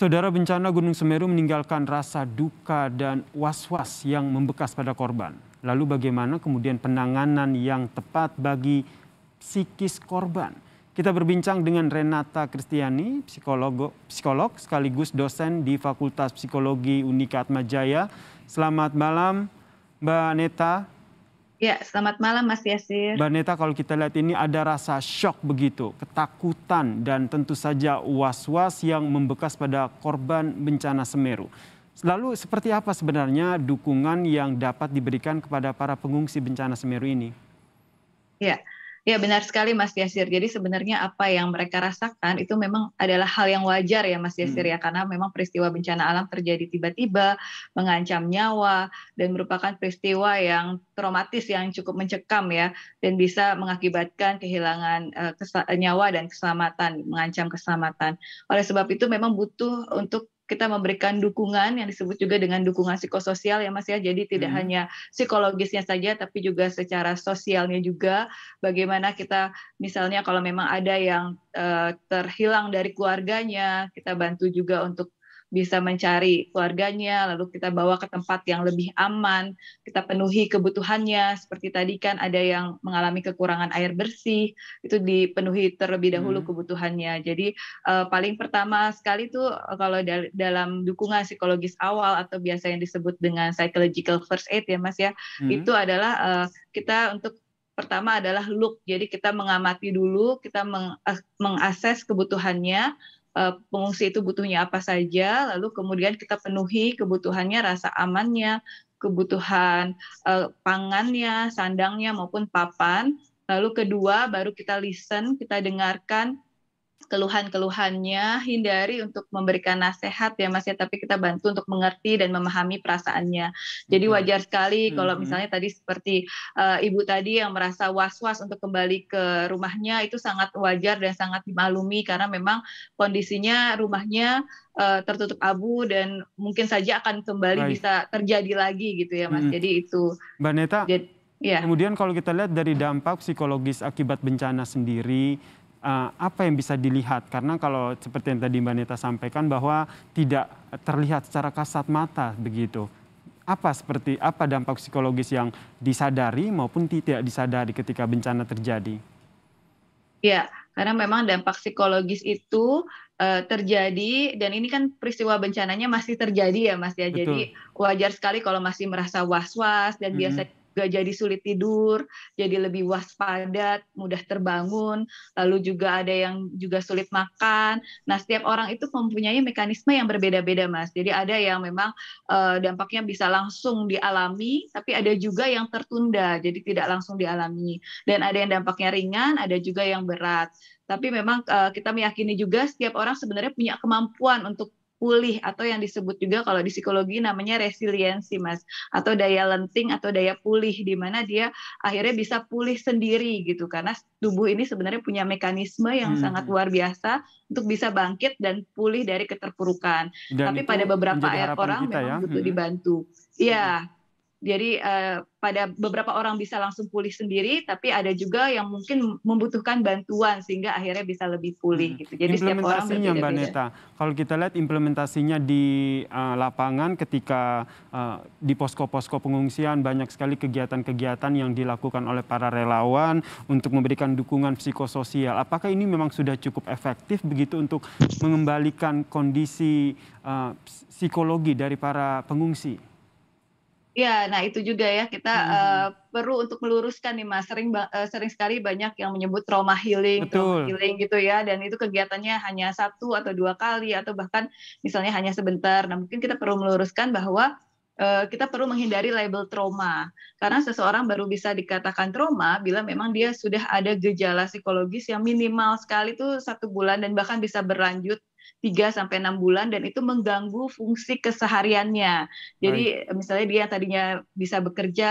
Saudara bencana Gunung Semeru meninggalkan rasa duka dan was-was yang membekas pada korban. Lalu bagaimana kemudian penanganan yang tepat bagi psikis korban? Kita berbincang dengan Renata Kristiani, psikolog, psikolog sekaligus dosen di Fakultas Psikologi Unika Atmajaya. Selamat malam Mbak Neta. Ya, selamat malam Mas Yasir. Mbak Neta, kalau kita lihat ini ada rasa shock begitu, ketakutan dan tentu saja was-was yang membekas pada korban bencana Semeru. Lalu seperti apa sebenarnya dukungan yang dapat diberikan kepada para pengungsi bencana Semeru ini? Ya, Ya benar sekali Mas Yasir. Jadi sebenarnya apa yang mereka rasakan itu memang adalah hal yang wajar ya Mas Yasir hmm. ya karena memang peristiwa bencana alam terjadi tiba-tiba, mengancam nyawa dan merupakan peristiwa yang traumatis yang cukup mencekam ya dan bisa mengakibatkan kehilangan uh, nyawa dan keselamatan, mengancam keselamatan. Oleh sebab itu memang butuh untuk kita memberikan dukungan yang disebut juga dengan dukungan psikososial ya Mas ya. Jadi tidak hmm. hanya psikologisnya saja tapi juga secara sosialnya juga bagaimana kita misalnya kalau memang ada yang uh, terhilang dari keluarganya, kita bantu juga untuk bisa mencari keluarganya, lalu kita bawa ke tempat yang lebih aman, kita penuhi kebutuhannya. Seperti tadi kan ada yang mengalami kekurangan air bersih, itu dipenuhi terlebih dahulu hmm. kebutuhannya. Jadi uh, paling pertama sekali itu eh, kalau dal dalam dukungan psikologis awal atau biasa yang disebut dengan psychological first aid ya Mas ya, hmm. itu adalah uh, kita untuk pertama adalah look. Jadi kita mengamati dulu, kita meng mengakses kebutuhannya, Eh, pengungsi itu butuhnya apa saja, lalu kemudian kita penuhi kebutuhannya, rasa amannya, kebutuhan eh, pangannya, sandangnya maupun papan. Lalu kedua baru kita listen, kita dengarkan keluhan-keluhannya, hindari untuk memberikan nasihat ya Mas ya, tapi kita bantu untuk mengerti dan memahami perasaannya. Jadi wajar sekali kalau misalnya tadi seperti uh, ibu tadi yang merasa was-was untuk kembali ke rumahnya itu sangat wajar dan sangat dimaklumi karena memang kondisinya rumahnya uh, tertutup abu dan mungkin saja akan kembali Baik. bisa terjadi lagi gitu ya Mas. Hmm. Jadi itu Mbak Neta. Jadi, ya. Kemudian kalau kita lihat dari dampak psikologis akibat bencana sendiri uh, apa yang bisa dilihat karena kalau seperti yang tadi Mbak Neta sampaikan bahwa tidak terlihat secara kasat mata begitu apa seperti apa dampak psikologis yang disadari maupun tidak disadari ketika bencana terjadi ya karena memang dampak psikologis itu eh, terjadi dan ini kan peristiwa bencananya masih terjadi ya Mas ya. Betul. Jadi wajar sekali kalau masih merasa was-was dan hmm. biasa gak jadi sulit tidur, jadi lebih waspada, mudah terbangun, lalu juga ada yang juga sulit makan. Nah, setiap orang itu mempunyai mekanisme yang berbeda-beda, Mas. Jadi ada yang memang uh, dampaknya bisa langsung dialami, tapi ada juga yang tertunda, jadi tidak langsung dialami. Dan ada yang dampaknya ringan, ada juga yang berat. Tapi memang uh, kita meyakini juga setiap orang sebenarnya punya kemampuan untuk pulih atau yang disebut juga kalau di psikologi namanya resiliensi mas atau daya lenting atau daya pulih di mana dia akhirnya bisa pulih sendiri gitu karena tubuh ini sebenarnya punya mekanisme yang hmm. sangat luar biasa untuk bisa bangkit dan pulih dari keterpurukan. Dan Tapi pada beberapa orang memang ya? butuh hmm. dibantu. Iya. Jadi uh, pada beberapa orang bisa langsung pulih sendiri, tapi ada juga yang mungkin membutuhkan bantuan sehingga akhirnya bisa lebih pulih hmm. gitu. Jadi setiap orang Mbak Neta, kalau kita lihat implementasinya di uh, lapangan ketika uh, di posko-posko pengungsian banyak sekali kegiatan-kegiatan yang dilakukan oleh para relawan untuk memberikan dukungan psikososial. Apakah ini memang sudah cukup efektif begitu untuk mengembalikan kondisi uh, psikologi dari para pengungsi? Ya, nah itu juga ya kita hmm. uh, perlu untuk meluruskan nih Mas. Sering uh, sering sekali banyak yang menyebut trauma healing, Betul. trauma healing gitu ya dan itu kegiatannya hanya satu atau dua kali atau bahkan misalnya hanya sebentar. Nah, mungkin kita perlu meluruskan bahwa Eh, kita perlu menghindari label trauma karena seseorang baru bisa dikatakan trauma bila memang dia sudah ada gejala psikologis yang minimal sekali itu satu bulan dan bahkan bisa berlanjut 3 sampai enam bulan dan itu mengganggu fungsi kesehariannya. Jadi Baik. misalnya dia tadinya bisa bekerja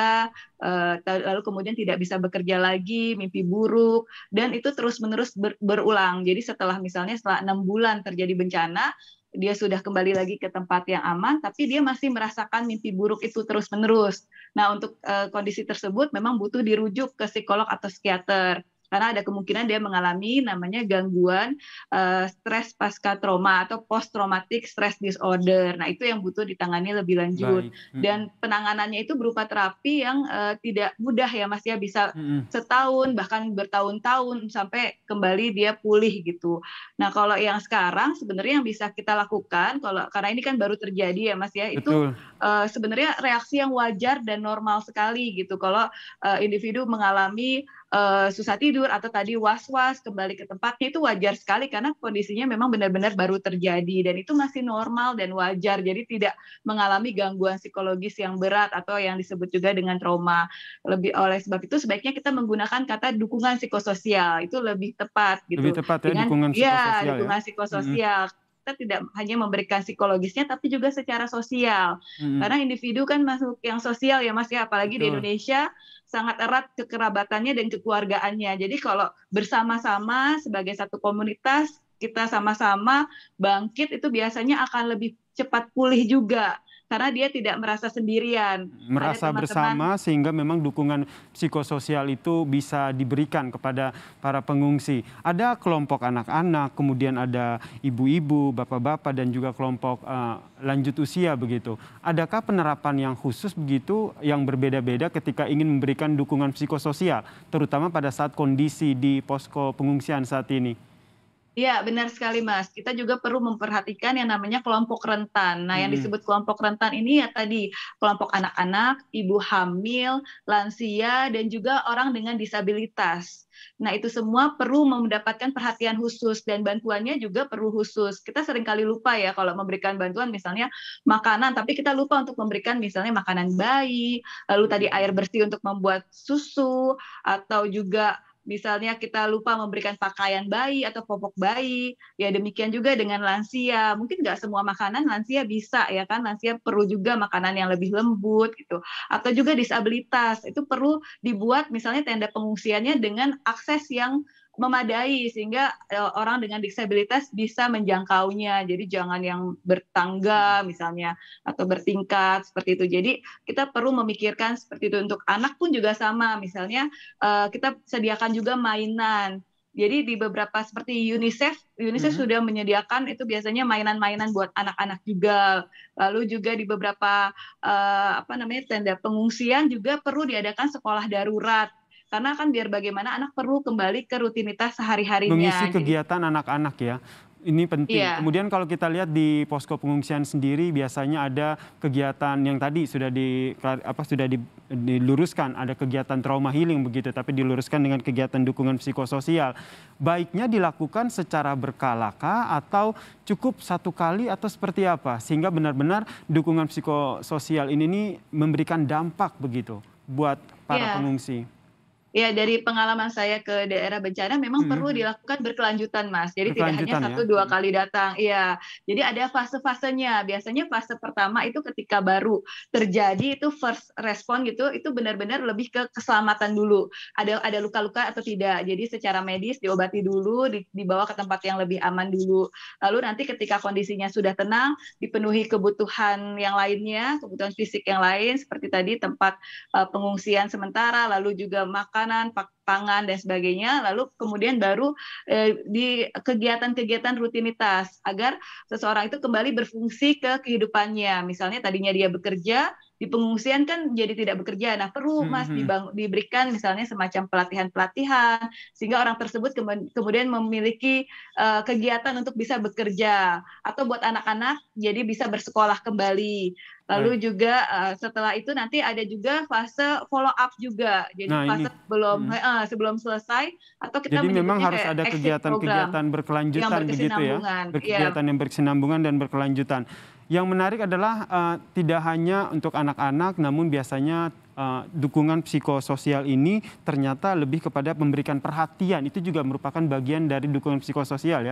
eh, lalu kemudian tidak bisa bekerja lagi, mimpi buruk dan itu terus-menerus berulang. Jadi setelah misalnya setelah enam bulan terjadi bencana, dia sudah kembali lagi ke tempat yang aman, tapi dia masih merasakan mimpi buruk itu terus-menerus. Nah, untuk uh, kondisi tersebut memang butuh dirujuk ke psikolog atau psikiater karena ada kemungkinan dia mengalami namanya gangguan uh, stres pasca trauma atau post traumatic stress disorder. Nah, itu yang butuh ditangani lebih lanjut. Hmm. Dan penanganannya itu berupa terapi yang uh, tidak mudah ya Mas ya bisa hmm. setahun bahkan bertahun-tahun sampai kembali dia pulih gitu. Nah, kalau yang sekarang sebenarnya yang bisa kita lakukan kalau karena ini kan baru terjadi ya Mas ya, Betul. itu uh, eh, sebenarnya reaksi yang wajar dan normal sekali gitu. Kalau uh, individu mengalami uh, susah tidur tidur atau tadi was-was kembali ke tempatnya itu wajar sekali karena kondisinya memang benar-benar baru terjadi dan itu masih normal dan wajar jadi tidak mengalami gangguan psikologis yang berat atau yang disebut juga dengan trauma lebih oleh sebab itu sebaiknya kita menggunakan kata dukungan psikososial itu lebih tepat gitu lebih tepat ya dengan, dukungan iya, psikososial ya dukungan ya? psikososial mm -hmm kita tidak hanya memberikan psikologisnya tapi juga secara sosial hmm. karena individu kan masuk yang sosial ya mas ya apalagi Betul. di Indonesia sangat erat kekerabatannya dan kekeluargaannya jadi kalau bersama-sama sebagai satu komunitas kita sama-sama bangkit itu biasanya akan lebih cepat pulih juga karena dia tidak merasa sendirian. Merasa teman -teman, bersama sehingga memang dukungan psikososial itu bisa diberikan kepada para pengungsi. Ada kelompok anak-anak, kemudian ada ibu-ibu, bapak-bapak dan juga kelompok uh, lanjut usia begitu. Adakah penerapan yang khusus begitu yang berbeda-beda ketika ingin memberikan dukungan psikososial terutama pada saat kondisi di posko pengungsian saat ini? Ya, benar sekali Mas. Kita juga perlu memperhatikan yang namanya kelompok rentan. Nah, yang hmm. disebut kelompok rentan ini ya tadi kelompok anak-anak, ibu hamil, lansia dan juga orang dengan disabilitas. Nah, itu semua perlu mendapatkan perhatian khusus dan bantuannya juga perlu khusus. Kita seringkali lupa ya kalau memberikan bantuan misalnya makanan, tapi kita lupa untuk memberikan misalnya makanan bayi, lalu tadi air bersih untuk membuat susu atau juga misalnya kita lupa memberikan pakaian bayi atau popok bayi, ya demikian juga dengan lansia. Mungkin nggak semua makanan lansia bisa ya kan, lansia perlu juga makanan yang lebih lembut gitu. Atau juga disabilitas itu perlu dibuat misalnya tenda pengungsiannya dengan akses yang memadai sehingga eh, orang dengan disabilitas bisa menjangkaunya. Jadi jangan yang bertangga misalnya atau bertingkat seperti itu. Jadi kita perlu memikirkan seperti itu untuk anak pun juga sama. Misalnya eh, kita sediakan juga mainan. Jadi di beberapa seperti UNICEF, UNICEF hmm sudah menyediakan itu biasanya mainan-mainan buat anak-anak juga. Lalu juga di beberapa uh, apa namanya tenda pengungsian juga perlu diadakan sekolah darurat karena kan biar bagaimana anak perlu kembali ke rutinitas sehari-harinya. Mengisi gitu. kegiatan anak-anak ya. Ini penting. Yeah. Kemudian kalau kita lihat di posko pengungsian sendiri biasanya ada kegiatan yang tadi sudah di apa sudah di, diluruskan ada kegiatan trauma healing begitu tapi diluruskan dengan kegiatan dukungan psikososial. Baiknya dilakukan secara berkala kah atau cukup satu kali atau seperti apa sehingga benar-benar dukungan psikososial ini ini memberikan dampak begitu buat para yeah. pengungsi. Ya dari pengalaman saya ke daerah bencana memang hmm. perlu dilakukan berkelanjutan mas. Jadi tidak hanya ya? satu ya? dua hmm. kali datang. Iya. Jadi ada fase-fasenya. Biasanya fase pertama itu ketika baru terjadi itu first respon gitu itu benar-benar lebih ke keselamatan dulu. Ada ada luka-luka atau tidak. Jadi secara medis diobati dulu, dibawa ke tempat yang lebih aman dulu. Lalu nanti ketika kondisinya sudah tenang, dipenuhi kebutuhan yang lainnya, kebutuhan fisik yang lain seperti tadi tempat eh, pengungsian sementara, lalu juga makan makanan, pak pangan dan sebagainya lalu kemudian baru eh, di kegiatan-kegiatan rutinitas agar seseorang itu kembali berfungsi ke kehidupannya misalnya tadinya dia bekerja di pengungsian kan jadi tidak bekerja. Nah, perlu hmm, Mas hmm. diberikan misalnya semacam pelatihan-pelatihan sehingga orang tersebut ke kemudian memiliki uh, kegiatan untuk bisa bekerja atau buat anak-anak jadi bisa bersekolah kembali. Lalu juga uh, setelah itu nanti ada juga fase follow up juga. Jadi nah, fase ini. belum hmm. uh, sebelum selesai atau kita Jadi memang harus ada kegiatan-kegiatan berkelanjutan begitu ya. Iya. Kegiatan yang berkesinambungan dan berkelanjutan. Yang menarik adalah uh, tidak hanya untuk anak-anak namun biasanya uh, dukungan psikososial ini ternyata lebih kepada memberikan perhatian. Itu juga merupakan bagian dari dukungan psikososial ya.